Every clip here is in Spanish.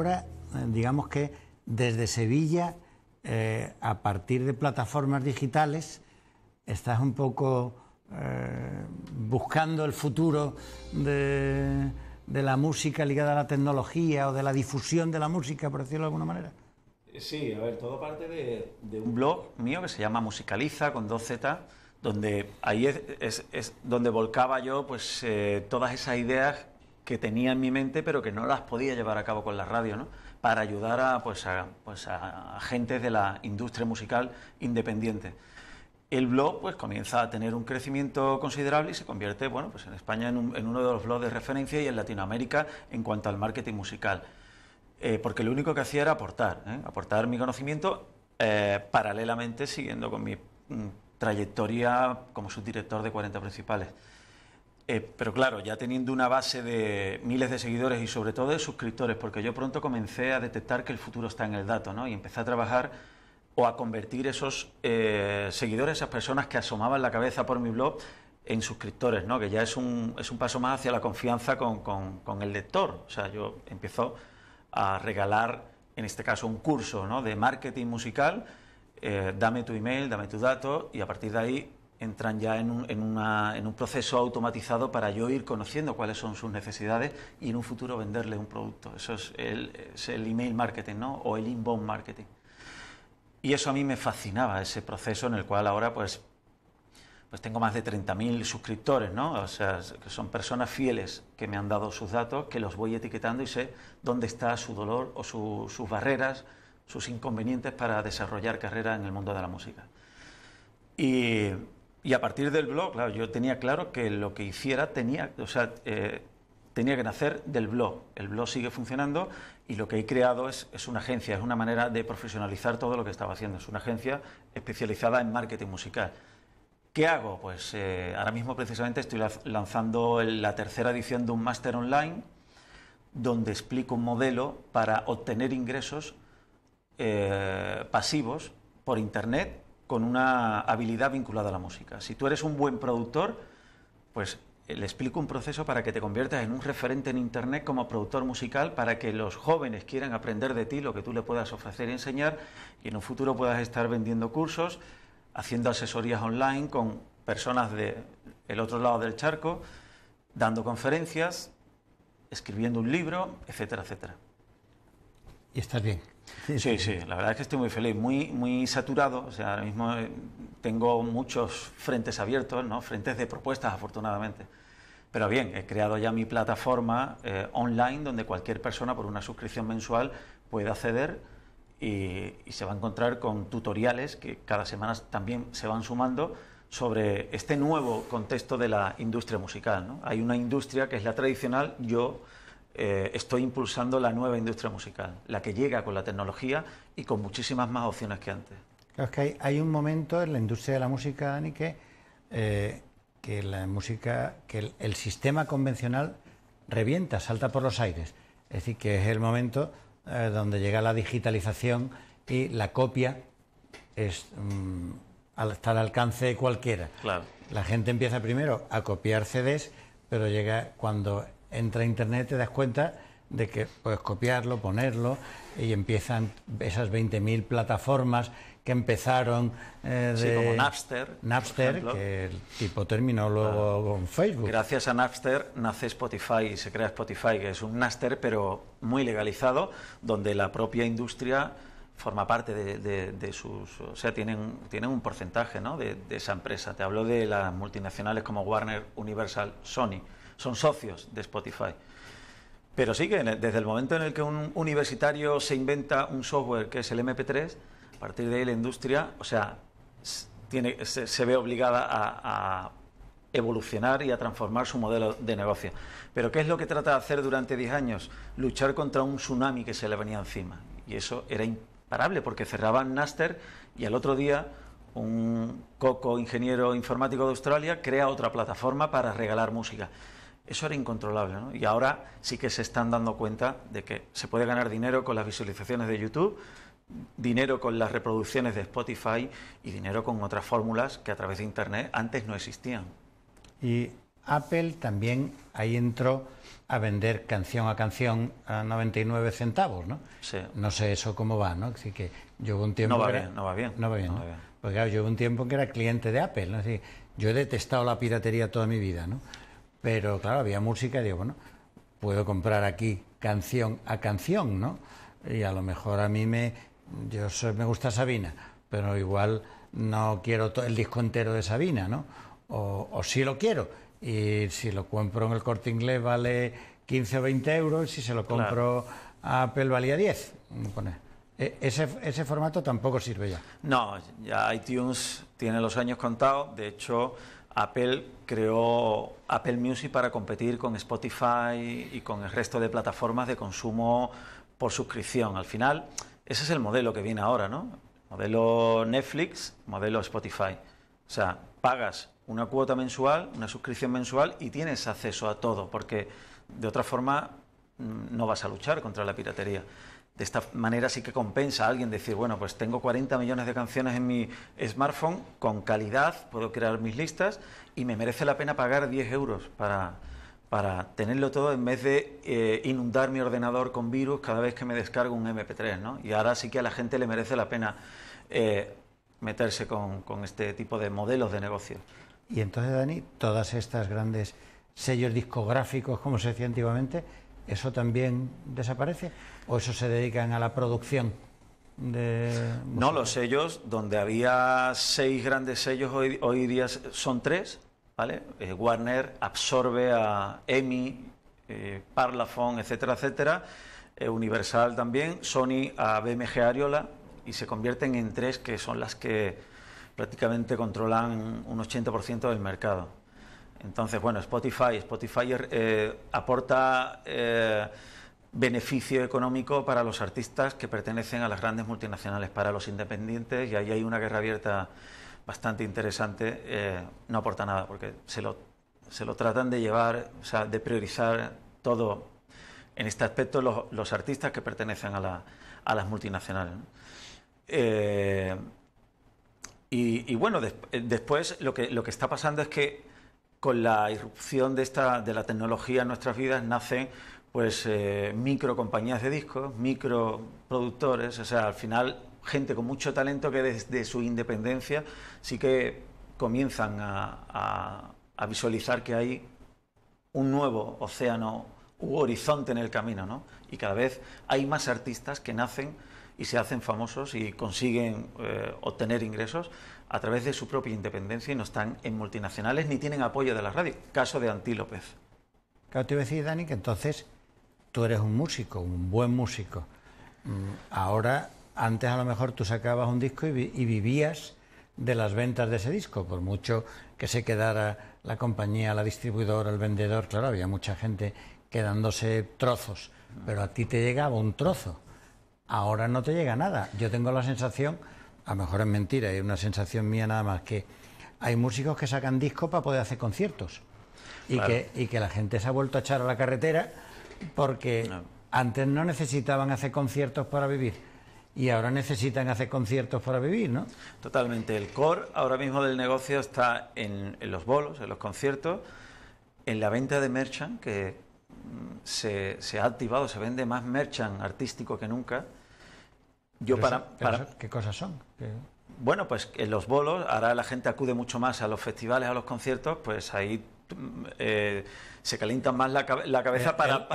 ahora, eh, digamos que desde Sevilla, eh, a partir de plataformas digitales, estás un poco eh, buscando el futuro de, la música ligada a la tecnología o de la difusión de la música, por decirlo de alguna manera. Sí, a ver, todo parte de, un blog mío que se llama Musicaliza con dos Z, donde ahí es, donde volcaba yo pues todas esas ideas que tenía en mi mente, pero que no las podía llevar a cabo con la radio, ¿no? para ayudar a, pues, a, pues, a gente de la industria musical independiente. El blog pues, comienza a tener un crecimiento considerable y se convierte bueno, pues, en España en, uno de los blogs de referencia y en Latinoamérica en cuanto al marketing musical. Eh, porque lo único que hacía era aportar, ¿eh? aportar mi conocimiento eh, paralelamente siguiendo con mi mm, trayectoria como subdirector de 40 principales. Eh, pero claro, ya teniendo una base de miles de seguidores y sobre todo de suscriptores, porque yo pronto comencé a detectar que el futuro está en el dato, ¿no? Y empecé a trabajar o a convertir esos eh, seguidores, esas personas que asomaban la cabeza por mi blog, en suscriptores, ¿no? Que ya es un, es un paso más hacia la confianza con, el lector. O sea, yo empiezo a regalar, en este caso, un curso ¿no? de marketing musical. Eh, dame tu email, dame tu dato y a partir de ahí entran ya en un, proceso automatizado para yo ir conociendo cuáles son sus necesidades y en un futuro venderle un producto. Eso es el, email marketing ¿no? o el inbound marketing. Y eso a mí me fascinaba, ese proceso en el cual ahora pues, pues tengo más de 30.000 suscriptores, ¿no? O sea, que son personas fieles que me han dado sus datos, que los voy etiquetando y sé dónde está su dolor o sus barreras, sus inconvenientes para desarrollar carrera en el mundo de la música. Y, y a partir del blog, claro, yo tenía claro que lo que hiciera tenía, o sea, eh, tenía que nacer del blog. El blog sigue funcionando y lo que he creado es, una agencia, es una manera de profesionalizar todo lo que estaba haciendo. Es una agencia especializada en marketing musical. ¿Qué hago? Pues eh, ahora mismo precisamente estoy lanzando la tercera edición de un máster online donde explico un modelo para obtener ingresos eh, pasivos por Internet con una habilidad vinculada a la música. Si tú eres un buen productor, pues eh, le explico un proceso para que te conviertas en un referente en Internet como productor musical, para que los jóvenes quieran aprender de ti lo que tú le puedas ofrecer y enseñar, y en un futuro puedas estar vendiendo cursos, haciendo asesorías online con personas del ...el otro lado del charco, dando conferencias, escribiendo un libro, etcétera, etcétera. Y estás bien. Sí, sí, la verdad es que estoy muy feliz, muy, muy saturado, o sea, ahora mismo eh, tengo muchos frentes abiertos, ¿no? frentes de propuestas afortunadamente. Pero bien, he creado ya mi plataforma eh, online donde cualquier persona por una suscripción mensual puede acceder y, y, se va a encontrar con tutoriales que cada semana también se van sumando sobre este nuevo contexto de la industria musical. ¿no? Hay una industria que es la tradicional, yo eh, estoy impulsando la nueva industria musical, la que llega con la tecnología y con muchísimas más opciones que antes. Claro, que hay, un momento en la industria de la música, Dani, que, eh, la música, que el, sistema convencional revienta, salta por los aires. Es decir, que es el momento eh, donde llega la digitalización y la copia mm, está al alcance de cualquiera. La gente empieza primero a copiar CDs, pero llega cuando ...entra a internet te das cuenta de que puedes copiarlo, ponerlo y empiezan esas 20.000 plataformas que empezaron eh, como Napster, Napster que el tipo terminó luego ah. con Facebook. Gracias a Napster nace Spotify y se crea Spotify, que es un Napster pero muy legalizado, donde la propia industria forma parte de, sus, o sea, tienen, tienen un porcentaje de, de, esa empresa. Te hablo de las multinacionales como Warner, Universal, Sony son socios de Spotify. Pero sí que desde el momento en el que un universitario se inventa un software que es el MP3, a partir de ahí la industria, o sea, se, ve obligada a, evolucionar y a transformar su modelo de negocio. Pero ¿qué es lo que trata de hacer durante 10 años? Luchar contra un tsunami que se le venía encima. Y eso era imparable porque cerraban Naster y al otro día un coco ingeniero informático de Australia crea otra plataforma para regalar música. Eso era incontrolable, ¿no? Y ahora sí que se están dando cuenta de que se puede ganar dinero con las visualizaciones de YouTube, dinero con las reproducciones de Spotify y dinero con otras fórmulas que a través de Internet antes no existían. Y Apple también ahí entró a vender canción a canción a 99 centavos, ¿no? No sé eso cómo va, ¿no? Así que un tiempo... No va, bien, no va bien, no va bien. Porque yo un tiempo que era cliente de Apple, ¿no? Así, yo he detestado la piratería toda mi vida, ¿no? Pero claro, había música y digo, bueno, puedo comprar aquí canción a canción, ¿no? Y a lo mejor a mí me. Yo me gusta Sabina, pero igual no quiero el disco entero de Sabina, ¿no? O, sí lo quiero. Y si lo compro en el corte inglés vale 15 o 20 euros, y si se lo compro a Apple valía 10. Mm, e, ese, ese formato tampoco sirve ya. No, ya iTunes tiene los años contados. De hecho, Apple creó Apple Music para competir con Spotify y con el resto de plataformas de consumo por suscripción. Al final, ese es el modelo que viene ahora, ¿no? Modelo Netflix, modelo Spotify. O sea, pagas una cuota mensual, una suscripción mensual y tienes acceso a todo, porque de otra forma mm, no vas a luchar contra la piratería de esta manera sí que compensa a alguien decir, bueno, pues tengo 40 millones de canciones en mi smartphone, con calidad, puedo crear mis listas y me merece la pena pagar 10 euros para, tenerlo todo en vez de eh, inundar mi ordenador con virus cada vez que me descargo un MP3, ¿no? Y ahora sí que a la gente le merece la pena eh, meterse con, con este tipo de modelos de negocio. Y entonces, Dani, todas estas grandes sellos discográficos, como se decía antiguamente, ¿eso también desaparece? ¿O eso se dedican a la producción? De no, los sellos, donde había seis grandes sellos, hoy, día son tres, ¿vale? Eh, Warner absorbe a EMI, eh, etcétera, etcétera, eh, Universal también, Sony a BMG Ariola, y se convierten en tres que son las que prácticamente controlan un 80% del mercado. Entonces, bueno, Spotify, Spotify eh, aporta eh, beneficio económico para los artistas que pertenecen a las grandes multinacionales, para los independientes, y ahí hay una guerra abierta bastante interesante. Eh, no aporta nada, porque se lo, se lo tratan de llevar, o sea, de priorizar todo en este aspecto los, artistas que pertenecen a, a las multinacionales. Y, bueno, después lo que, lo que está pasando es que con la irrupción de, esta, de la tecnología en nuestras vidas nacen pues eh, micro compañías de discos, microproductores, o sea, al final gente con mucho talento que desde su independencia sí que comienzan a, a, a visualizar que hay un nuevo océano u horizonte en el camino, ¿no? Y cada vez hay más artistas que nacen y se hacen famosos y consiguen eh, obtener ingresos a través de su propia independencia y no están en multinacionales ni tienen apoyo de la radio. Caso de Antí López. Claro, te iba a decir, Dani, que entonces tú eres un músico, un buen músico. Mm, ahora, antes a lo mejor tú sacabas un disco y vivías de las ventas de ese disco, por mucho que se quedara la compañía, la distribuidora, el vendedor, claro, había mucha gente quedándose trozos, pero a ti te llegaba un trozo. Ahora no te llega nada. Yo tengo la sensación, a lo mejor es mentira, es una sensación mía nada más, que hay músicos que sacan discos para poder hacer conciertos. Y, que, la gente se ha vuelto a echar a la carretera porque antes no necesitaban hacer conciertos para vivir y ahora necesitan hacer conciertos para vivir, ¿no? Totalmente. El core ahora mismo del negocio está en, los bolos, en los conciertos, en la venta de merchand que mm, se, ha activado, se vende más merchand artístico que nunca. Yo para, ¿Qué cosas son? Bueno, pues en los bolos, ahora la gente acude mucho más a los festivales, a los conciertos, pues ahí mm, eh, se calienta más la, cabeza eh, para, no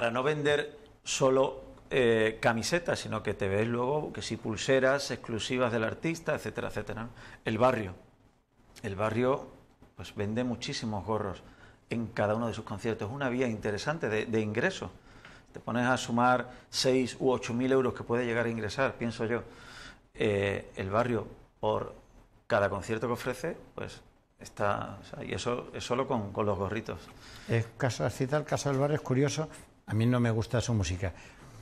para no vender solo eh, camisetas, sino que te ves luego que sí pulseras exclusivas del artista, etcétera, etcétera. El barrio. El barrio pues vende muchísimos gorros en cada uno de sus conciertos. Es una vía interesante de, de ingreso te pones a sumar 6 u 8 mil euros que puede llegar a ingresar, pienso yo, eh, el barrio por cada concierto que ofrece, pues está. y eso es solo con, los gorritos. Es caso, así el caso del barrio es curioso. A mí no me gusta su música,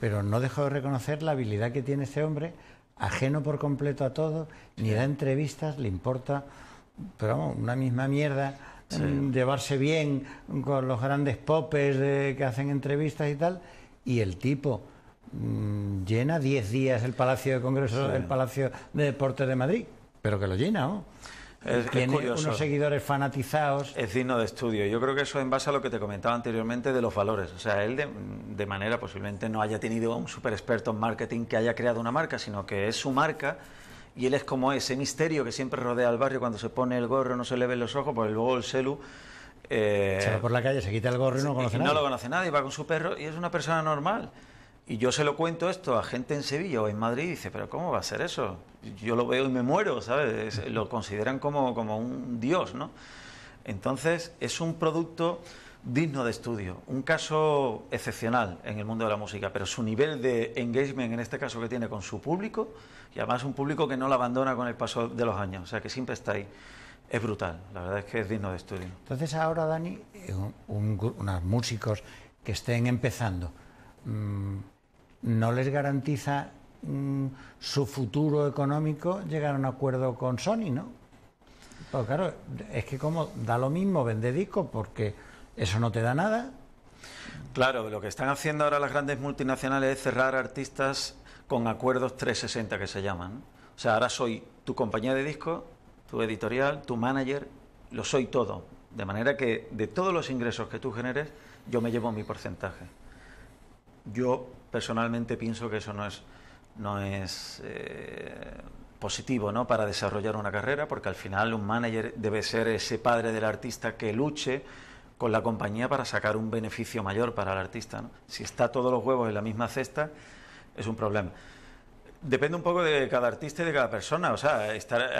pero no dejo de reconocer la habilidad que tiene este hombre, ajeno por completo a todo, ni da entrevistas, le importa, pero vamos, una misma mierda. llevarse bien con los grandes popes que hacen entrevistas y tal, y el tipo mm, llena 10 días el Palacio de Congresos, del el Palacio de Deportes de Madrid, pero que lo llena, ¿no? Es, tiene unos seguidores fanatizados. Es digno de estudio. Yo creo que eso en base a lo que te comentaba anteriormente de los valores. O sea, él de, manera posiblemente no haya tenido un super experto en marketing que haya creado una marca, sino que es su marca y él es como ese misterio que siempre rodea al barrio cuando se pone el gorro, no se le ven los ojos, pues luego el celu eh, se va por la calle, se quita el gorro y no lo conoce y nadie. No lo conoce nadie, va con su perro y es una persona normal. Y yo se lo cuento esto a gente en Sevilla o en Madrid y dice, pero ¿cómo va a ser eso? Yo lo veo y me muero, ¿sabes? lo consideran como, como un dios, ¿no? Entonces es un producto digno de estudio, un caso excepcional en el mundo de la música, pero su nivel de engagement en este caso que tiene con su público, y además un público que no lo abandona con el paso de los años, o sea que siempre está ahí es brutal, la verdad es que es digno de estudio. Entonces ahora, Dani, eh, unos músicos que estén empezando, mm, ¿no les garantiza mm, su futuro económico llegar a un acuerdo con Sony, no? Pues claro, es que como da lo mismo vender disco, porque eso no te da nada. Claro, lo que están haciendo ahora las grandes multinacionales es cerrar artistas con acuerdos 360 que se llaman. O sea, ahora soy tu compañía de discos tu editorial, tu manager, lo soy todo. De manera que de todos los ingresos que tú generes, yo me llevo mi porcentaje. Yo personalmente pienso que eso no es, no es eh, positivo ¿no? para desarrollar una carrera, porque al final un manager debe ser ese padre del artista que luche con la compañía para sacar un beneficio mayor para el artista. Si está todos los huevos en la misma cesta, es un problema. Depende un poco de cada artista y de cada persona. O sea,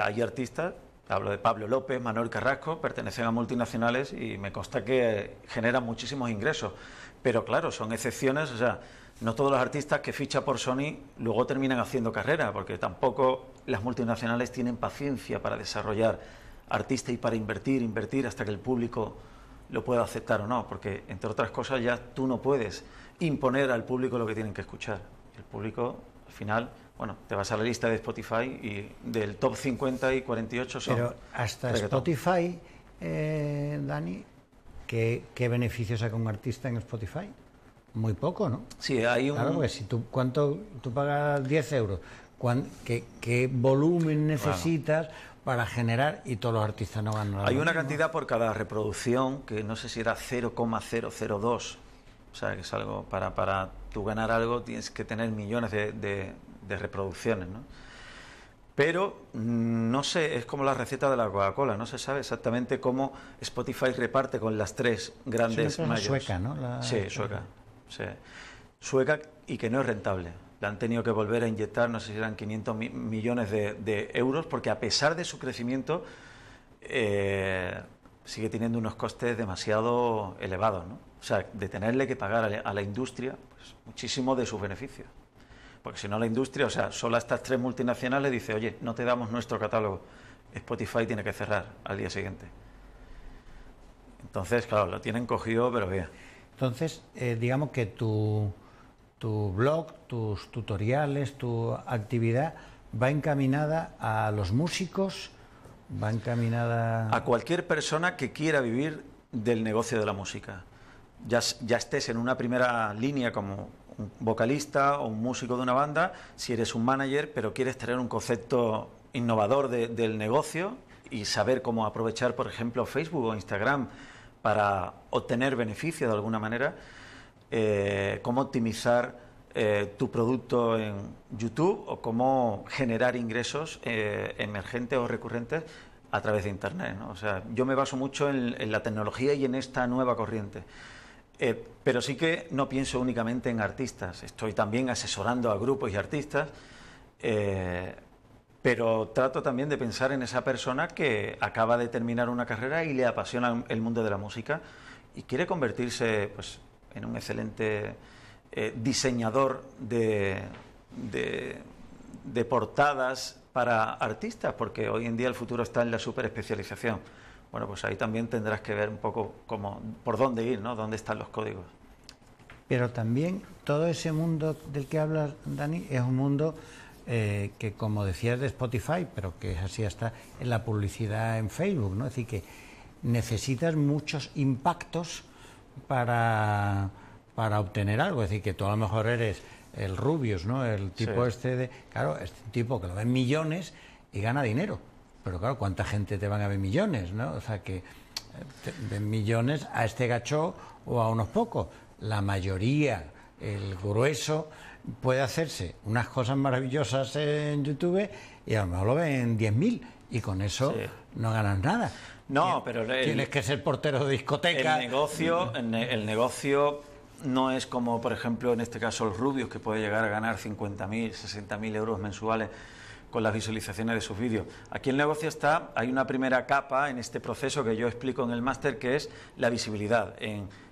hay artistas, hablo de Pablo López, Manuel Carrasco, pertenecen a multinacionales y me consta que generan muchísimos ingresos. Pero claro, son excepciones. O sea, no todos los artistas que ficha por Sony luego terminan haciendo carrera, porque tampoco las multinacionales tienen paciencia para desarrollar artistas y para invertir, invertir hasta que el público lo pueda aceptar o no, porque entre otras cosas ya tú no puedes imponer al público lo que tienen que escuchar. El público al final bueno, te vas a la lista de Spotify y del top 50 y 48 son. Pero hasta Spotify, eh, Dani, ¿qué, beneficios beneficio saca un artista en Spotify? Muy poco, ¿no? Sí, hay un. Claro, si tú, ¿cuánto, tú pagas 10 euros, ¿Qué, volumen necesitas para generar? Y todos los artistas no ganan nada. Hay una cantidad por cada reproducción que no sé si era 0,002. O sea, que es algo. Para, para tú ganar algo tienes que tener millones de, de reproducciones, ¿no? Pero mm, no sé, es como la receta de la Coca-Cola, no se sabe exactamente cómo Spotify reparte con las tres grandes sí, mayores. Sueca, ¿no? Sí, sueca. Sueca y que no es rentable. la han tenido que volver a inyectar, no sé si eran 500 millones de, euros, porque a pesar de su crecimiento, eh, sigue teniendo unos costes demasiado elevados, ¿no? O sea, de tenerle que pagar a la, industria pues, muchísimo de sus beneficios. Porque si no la industria, o sea, solo a estas tres multinacionales dice, oye, no te damos nuestro catálogo. Spotify tiene que cerrar al día siguiente. Entonces, claro, lo tienen cogido, pero bien. Entonces, eh, digamos que tu, tu blog, tus tutoriales, tu actividad va encaminada a los músicos, va encaminada... A cualquier persona que quiera vivir del negocio de la música. ya estés en una primera línea como un vocalista o un músico de una banda, si eres un manager, pero quieres tener un concepto innovador del negocio y saber cómo aprovechar, por ejemplo, Facebook o Instagram para obtener beneficio de alguna manera, eh, cómo optimizar eh, tu producto en YouTube o cómo generar ingresos eh, emergentes o recurrentes a través de Internet. O sea, yo me baso mucho en la tecnología y en esta nueva corriente. Eh, pero sí que no pienso únicamente en artistas, estoy también asesorando a grupos y artistas, eh, pero trato también de pensar en esa persona que acaba de terminar una carrera y le apasiona el mundo de la música y quiere convertirse pues, en un excelente eh, diseñador de, de portadas para artistas, porque hoy en día el futuro está en la superespecialización bueno, pues ahí también tendrás que ver un poco por dónde ir, ¿no? Dónde están los códigos. Pero también todo ese mundo del que hablas, Dani, es un mundo eh, que, como decías de Spotify, pero que es así hasta en la publicidad en Facebook, ¿no? Es decir, que necesitas muchos impactos para, obtener algo. Es decir, que tú a lo mejor eres el Rubius, ¿no? El tipo este de. Claro, un tipo que lo ven millones y gana dinero pero claro, ¿cuánta gente te van a ver millones, no? O sea, que eh, ven millones a este gacho o a unos pocos. La mayoría, el grueso, puede hacerse unas cosas maravillosas en YouTube y a lo mejor lo ven 10.000 y con eso no ganas nada. No, pero tienes que ser portero de discoteca. El negocio, el, el negocio no es como, por ejemplo, en este caso, los rubios, que puede llegar a ganar 50.000, 60.000 euros mensuales con las visualizaciones de sus vídeos. Aquí el negocio está, hay una primera capa en este proceso que yo explico en el máster que es la visibilidad.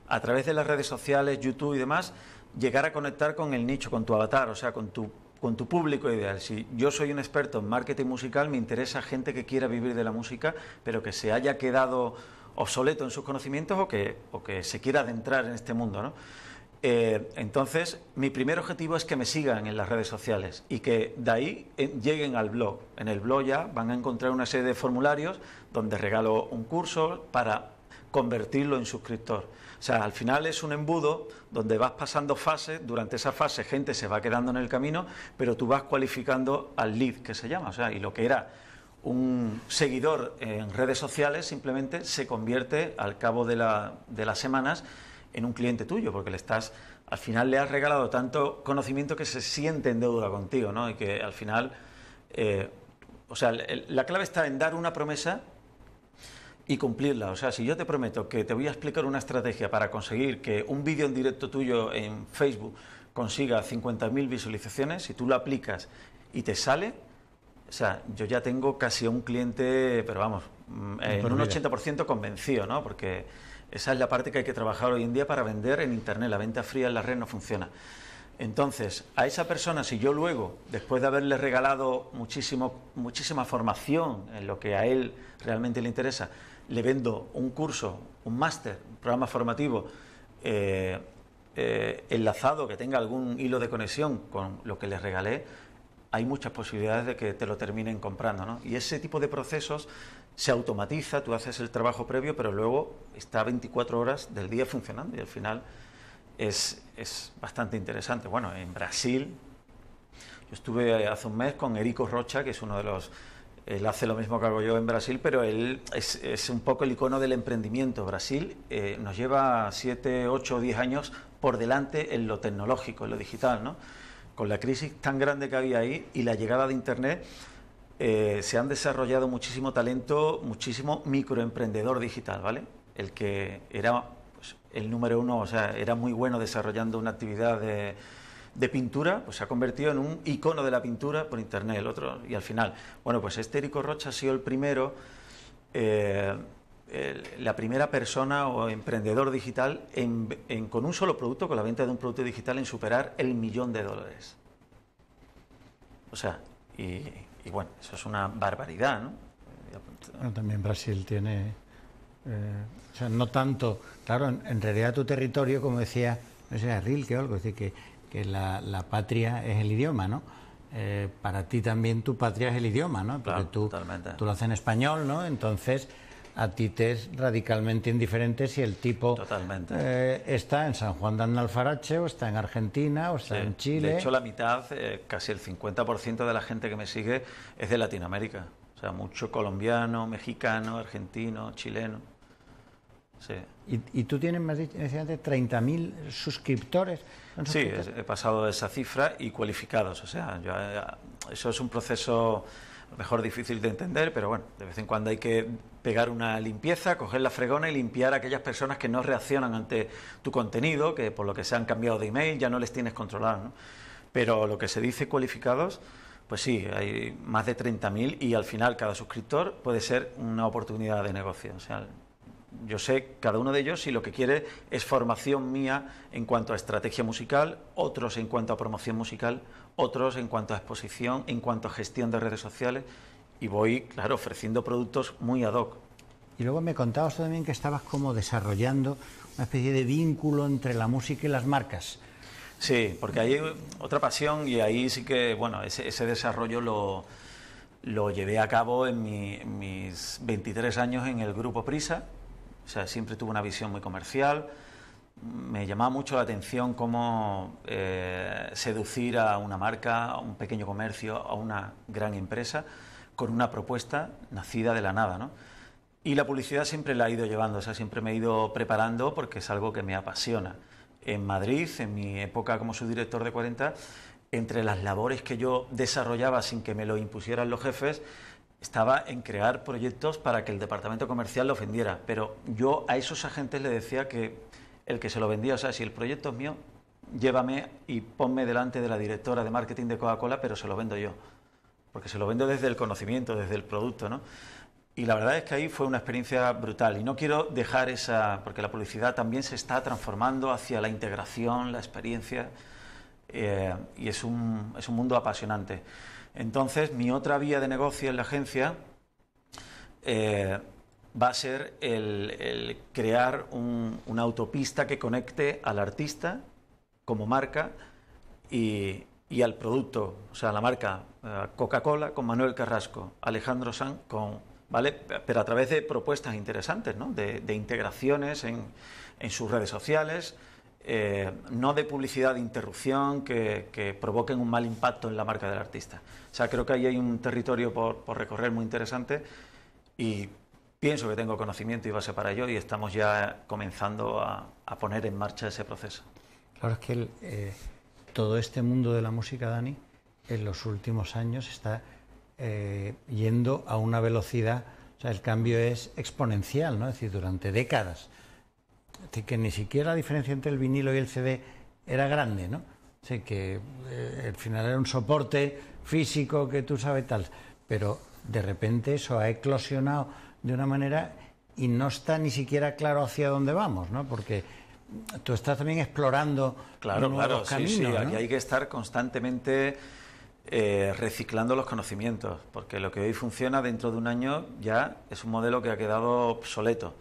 a través de las redes sociales, YouTube y demás, llegar a conectar con el nicho, con tu avatar, o sea, con tu público ideal. Si yo soy un experto en marketing musical, me interesa gente que quiera vivir de la música, pero que se haya quedado obsoleto en sus conocimientos o que, o que se quiera adentrar en este mundo, ¿no? Eh, entonces, mi primer objetivo es que me sigan en las redes sociales y que de ahí eh, lleguen al blog. En el blog ya van a encontrar una serie de formularios donde regalo un curso para convertirlo en suscriptor. O sea, al final es un embudo donde vas pasando fases, durante esa fase gente se va quedando en el camino, pero tú vas cualificando al lead que se llama, o sea, y lo que era un seguidor en redes sociales simplemente se convierte al cabo de, de las semanas en un cliente tuyo, porque le estás, al final le has regalado tanto conocimiento que se siente en deuda contigo, ¿no? Y que al final, eh, o sea, la clave está en dar una promesa y cumplirla. O sea, si yo te prometo que te voy a explicar una estrategia para conseguir que un vídeo en directo tuyo en Facebook consiga 50.000 visualizaciones, si tú lo aplicas y te sale, o sea, yo ya tengo casi un cliente, pero vamos, mm, en un 80% convencido, ¿no? Porque esa es la parte que hay que trabajar hoy en día para vender en Internet. La venta fría en la red no funciona. Entonces, a esa persona, si yo luego, después de haberle regalado muchísimo, muchísima formación en lo que a él realmente le interesa, le vendo un curso, un máster, un programa formativo eh, eh, enlazado que tenga algún hilo de conexión con lo que le regalé, hay muchas posibilidades de que te lo terminen comprando. Y ese tipo de procesos se automatiza, tú haces el trabajo previo, pero luego está 24 horas del día funcionando y al final es, bastante interesante. Bueno, en Brasil, yo estuve hace un mes con Erico Rocha, que es uno de los él hace lo mismo que hago yo en Brasil, pero él es, un poco el icono del emprendimiento. Brasil eh, nos lleva 7, 8, 10 años por delante en lo tecnológico, en lo digital, ¿no? Con la crisis tan grande que había ahí y la llegada de Internet, eh, se han desarrollado muchísimo talento, muchísimo microemprendedor digital, ¿vale? El que era pues, el número uno, o sea, era muy bueno desarrollando una actividad de, pintura, pues se ha convertido en un icono de la pintura por internet, el otro, y al final, bueno, pues este Erico Rocha ha sido el primero, eh, la primera persona o emprendedor digital con un solo producto, con la venta de un producto digital, en superar el millón de dólares. O sea, y y bueno, eso es una barbaridad, ¿no? también Brasil tiene... Eh, o sea, no tanto... Claro, en, realidad tu territorio, como decía, no sé, Rilke o algo, es decir, que, la, patria es el idioma, ¿no? Eh, para ti también tu patria es el idioma, ¿no? Porque tú, tú lo haces en español, ¿no? Entonces a ti te es radicalmente indiferente si el tipo Totalmente. Eh, está en San Juan de Alfarache, o está en Argentina o está en Chile. De hecho, la mitad, eh, casi el 50% de la gente que me sigue es de Latinoamérica. O sea, mucho colombiano, mexicano, argentino, chileno. Sí. Y, tú tienes, más de 30.000 suscriptores. Sí, he pasado de esa cifra y cualificados. O sea, eh, eso es un proceso mejor difícil de entender, pero bueno, de vez en cuando hay que pegar una limpieza, coger la fregona y limpiar a aquellas personas que no reaccionan ante tu contenido, que por lo que se han cambiado de email ya no les tienes controlado. Pero lo que se dice cualificados, pues sí, hay más de 30.000 y al final cada suscriptor puede ser una oportunidad de negocio. O sea, yo sé cada uno de ellos si lo que quiere es formación mía en cuanto a estrategia musical, otros en cuanto a promoción musical, otros en cuanto a exposición, en cuanto a gestión de redes sociales y voy, claro, ofreciendo productos muy ad hoc. Y luego me contabas también que estabas como desarrollando una especie de vínculo entre la música y las marcas. Sí, porque hay otra pasión y ahí sí que, bueno, ese, desarrollo lo, lo, llevé a cabo en, mis 23 años en el grupo Prisa. O sea, siempre tuve una visión muy comercial. Me llamaba mucho la atención cómo eh, seducir a una marca, a un pequeño comercio, a una gran empresa con una propuesta nacida de la nada, ¿no? Y la publicidad siempre la ha ido llevando, o sea, siempre me he ido preparando porque es algo que me apasiona. En Madrid, en mi época como subdirector de 40, entre las labores que yo desarrollaba sin que me lo impusieran los jefes, estaba en crear proyectos para que el departamento comercial lo vendiera. Pero yo a esos agentes le decía que el que se lo vendía, o sea, si el proyecto es mío, llévame y ponme delante de la directora de marketing de Coca-Cola, pero se lo vendo yo porque se lo vendo desde el conocimiento, desde el producto, ¿no? Y la verdad es que ahí fue una experiencia brutal. Y no quiero dejar esa, porque la publicidad también se está transformando hacia la integración, la experiencia, eh, y es un, es un mundo apasionante. Entonces, mi otra vía de negocio en la agencia eh, va a ser el, crear una autopista que conecte al artista como marca y, y al producto, o sea, a la marca eh, Coca-Cola con Manuel Carrasco, Alejandro Sanz con, ¿vale? Pero a través de propuestas interesantes, ¿no? De, integraciones en, en, sus redes sociales, eh, no de publicidad de interrupción que, que, provoquen un mal impacto en la marca del artista. O sea, creo que ahí hay un territorio por, por recorrer muy interesante y pienso que tengo conocimiento y base para ello y estamos ya comenzando a, a poner en marcha ese proceso. Claro, es que el, eh, todo este mundo de la música, Dani, en los últimos años está eh, yendo a una velocidad, o sea, el cambio es exponencial, ¿no? Es decir, durante décadas. Así que ni siquiera la diferencia entre el vinilo y el CD era grande, ¿no? Así que eh, al final era un soporte físico que tú sabes tal, pero de repente eso ha eclosionado de una manera y no está ni siquiera claro hacia dónde vamos, ¿no? Porque tú estás también explorando claro, nuevos claro, Sí, hay que estar constantemente eh, reciclando los conocimientos, porque lo que hoy funciona dentro de un año ya es un modelo que ha quedado obsoleto.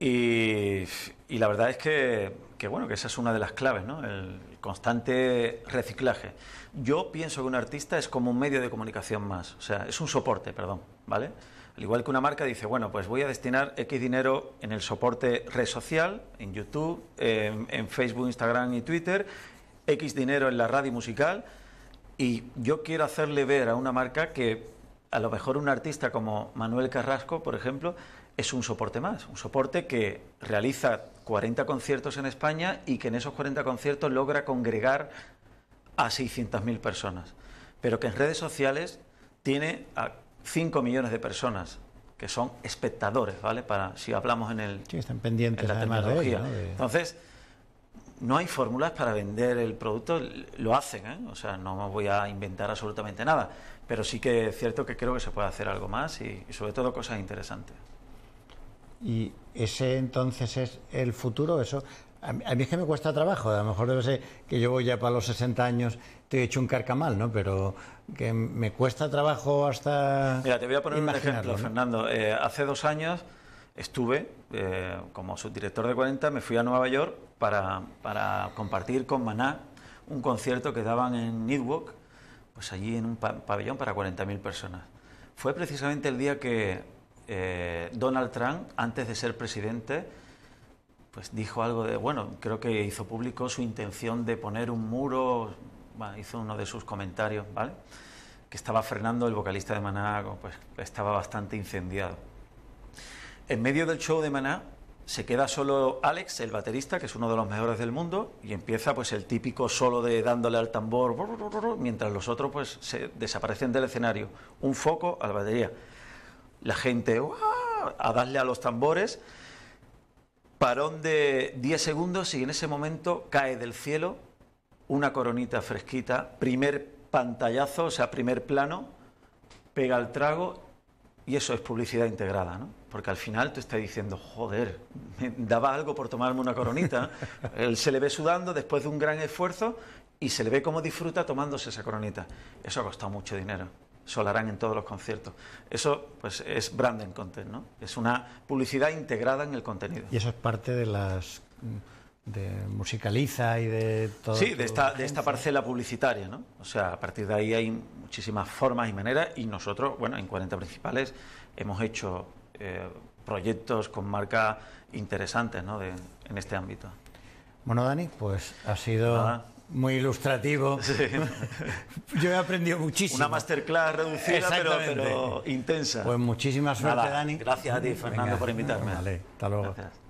Y, y la verdad es que, que, bueno, que esa es una de las claves, ¿no? El constante reciclaje. Yo pienso que un artista es como un medio de comunicación más, o sea, es un soporte, perdón, ¿vale? Al igual que una marca dice, bueno, pues voy a destinar X dinero en el soporte red social, en YouTube, en, Facebook, Instagram y Twitter, X dinero en la radio musical, y yo quiero hacerle ver a una marca que a lo mejor un artista como Manuel Carrasco, por ejemplo, es un soporte más, un soporte que realiza 40 conciertos en España y que en esos 40 conciertos logra congregar a 600.000 personas, pero que en redes sociales tiene a 5 millones de personas que son espectadores, ¿vale? Para si hablamos en el sí, están pendientes en la De ello, Entonces, no hay fórmulas para vender el producto, lo hacen, ¿eh? o sea, no me voy a inventar absolutamente nada, pero sí que es cierto que creo que se puede hacer algo más y, y sobre todo cosas interesantes. ¿Y ese entonces es el futuro? Eso a mí, es que me cuesta trabajo, a lo mejor debe ser que yo voy ya para los 60 años, te he hecho un carcamal, ¿no? Pero que me cuesta trabajo hasta. Mira, te voy a poner un ejemplo, Fernando. Eh, hace dos años estuve eh, como subdirector de 40, me fui a Nueva York para, compartir con Maná un concierto que daban en Needwalk, pues allí en un pabellón para 40.000 personas. Fue precisamente el día que eh, Donald Trump, antes de ser presidente, pues dijo algo de, bueno, creo que hizo público su intención de poner un muro, bueno, hizo uno de sus comentarios, ¿vale? Que estaba frenando el vocalista de Maná, pues estaba bastante incendiado. En medio del show de Maná se queda solo Alex, el baterista, que es uno de los mejores del mundo, y empieza pues el típico solo de dándole al tambor, mientras los otros pues se desaparecen del escenario. Un foco a la batería. La gente a darle a los tambores parón de 10 segundos y en ese momento cae del cielo una coronita fresquita, primer pantallazo, o sea, primer plano, pega el trago y eso es publicidad integrada, ¿no? Porque al final te estás diciendo, joder, me daba algo por tomarme una coronita. Él se le ve sudando después de un gran esfuerzo y se le ve como disfruta tomándose esa coronita. Eso ha costado mucho dinero solarán en todos los conciertos. Eso pues es branding content, ¿no? Es una publicidad integrada en el contenido. Y eso es parte de las mm, de musicaliza y de todo. Sí, de esta, parcela publicitaria, ¿no? O sea, a partir de ahí hay muchísimas formas y maneras y nosotros, bueno, en 40 principales hemos hecho eh, proyectos con marcas interesantes, ¿no? De, en este ámbito. Bueno, Dani, pues ha sido muy ilustrativo. Yo he aprendido muchísimo. Una masterclass reducida, pero, intensa. Pues muchísimas suerte, Dani. Gracias a ti, Fernando, por invitarme. Vale, hasta luego.